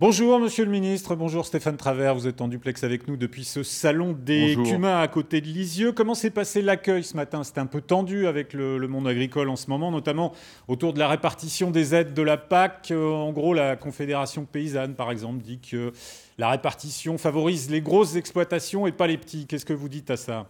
Bonjour Monsieur le Ministre, bonjour Stéphane Travers, vous êtes en duplex avec nous depuis ce salon des à côté de Lisieux. Comment s'est passé l'accueil ce matin C'est un peu tendu avec le, le, monde agricole en ce moment, notamment autour de la répartition des aides de la PAC. Euh, en gros, la Confédération paysanne, par exemple, dit que la répartition favorise les grosses exploitations et pas les petits. Qu'est-ce que vous dites à ça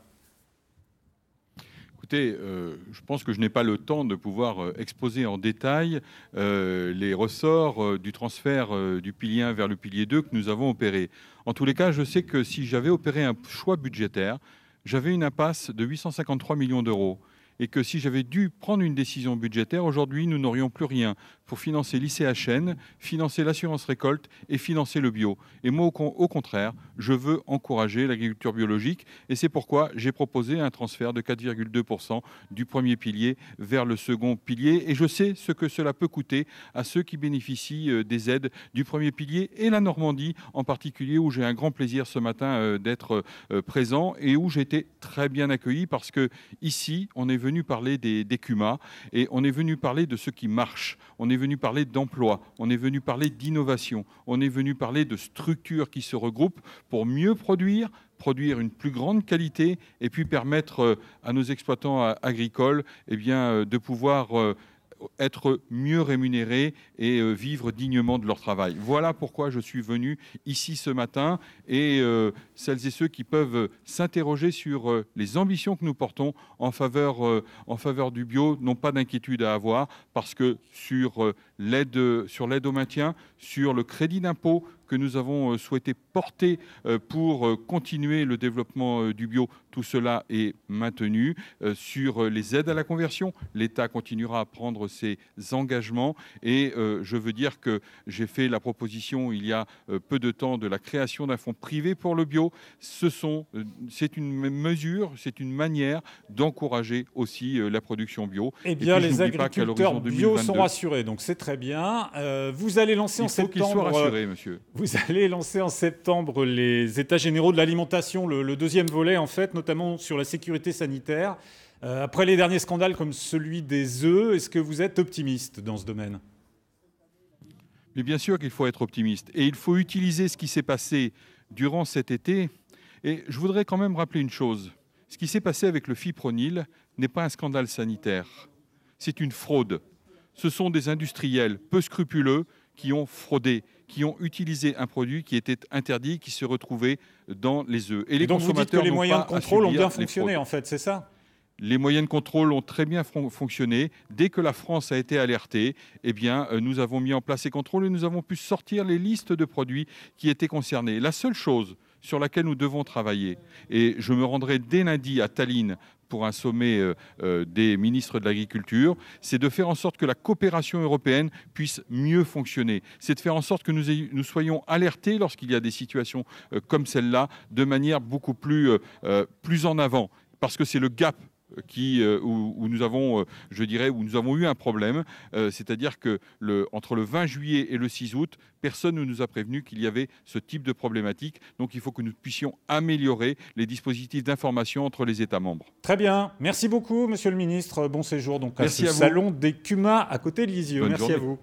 euh, je pense que je n'ai pas le temps de pouvoir euh, exposer en détail euh, les ressorts du transfert du pilier 1 vers le pilier 2 que nous avons opéré. En tous les cas, je sais que si j'avais opéré un choix budgétaire, j'avais une impasse de 853 millions d'euros et que si j'avais dû prendre une décision budgétaire, aujourd'hui, nous n'aurions plus rien pour financer l'ICHN, financer l'assurance récolte et financer le bio. Et moi, au, contraire, je veux encourager l'agriculture biologique et c'est pourquoi j'ai proposé un transfert de 4,2% du premier pilier vers le second pilier. Et je sais ce que cela peut coûter à ceux qui bénéficient euh, des aides du premier pilier et la Normandie en particulier, où j'ai un grand plaisir ce matin euh, d'être euh, présent et où j'ai été très bien accueilli parce que ici, on est venu venu parler des, décumas et on est venu parler de ce qui marche. On est venu parler d'emploi, on est venu parler d'innovation, on est venu parler de structures qui se regroupent pour mieux produire, produire une plus grande qualité et puis permettre euh, à nos exploitants euh, agricoles eh bien, euh, de pouvoir être mieux rémunérés et euh, vivre dignement de leur travail. Voilà pourquoi je suis venu ici ce matin et euh, celles et ceux qui peuvent s'interroger sur euh, les ambitions que nous portons en faveur, en faveur du bio n'ont pas d'inquiétude à avoir parce que sur l'aide euh, sur l'aide au maintien, sur le crédit d'impôt que nous avons euh, souhaité porter euh, pour continuer le développement du bio, tout cela est maintenu. Sur les aides à la conversion, l'État continuera à prendre ses engagements. Et je veux dire que j'ai fait la proposition il y a peu de temps de la création d'un fonds privé pour le bio. Ce sont, c'est une mesure, c'est une manière d'encourager aussi la production bio. Eh et bien, les agriculteurs bio sont rassurés, donc c'est très Très bien. Euh, vous allez lancer en septembre. Euh, rassuré, monsieur. Vous allez lancer en septembre les États généraux de l'alimentation, le, deuxième volet en fait, notamment sur la sécurité sanitaire. Euh, après les derniers scandales comme celui des œufs, est-ce que vous êtes optimiste dans ce domaine mais bien sûr qu'il faut être optimiste et il faut utiliser ce qui s'est passé durant cet été. Et je voudrais quand même rappeler une chose. Ce qui s'est passé avec le fipronil n'est pas un scandale sanitaire. C'est une fraude ce sont des industriels peu scrupuleux qui ont fraudé, qui ont utilisé un produit qui était interdit, qui se retrouvait dans les œufs. Et, les donc vous dites que les moyens de contrôle ont bien fonctionné, en fait, c'est ça les moyens de contrôle ont très bien fonctionné. Dès que la France a été alertée, eh bien, euh, nous avons mis en place ces contrôles et nous avons pu sortir les listes de produits qui étaient concernés. La seule chose sur laquelle nous devons travailler, et je me rendrai dès lundi à Tallinn pour un sommet euh, euh, des ministres de l'Agriculture, c'est de faire en sorte que la coopération européenne puisse mieux fonctionner. C'est de faire en sorte que nous, soyons alertés lorsqu'il y a des situations euh, comme celle-là de manière beaucoup plus, plus en avant parce que c'est le gap qui, euh, où, nous avons, euh, je dirais, où nous avons eu un problème, euh, c'est-à-dire que le, entre le 20 juillet et le 6 août, personne ne nous a prévenu qu'il y avait ce type de problématique. Donc il faut que nous puissions améliorer les dispositifs d'information entre les États membres. Très bien, merci beaucoup, Monsieur le Ministre. Bon séjour donc à Merci ce salon des Cumas à côté de Lisieux. Merci à vous.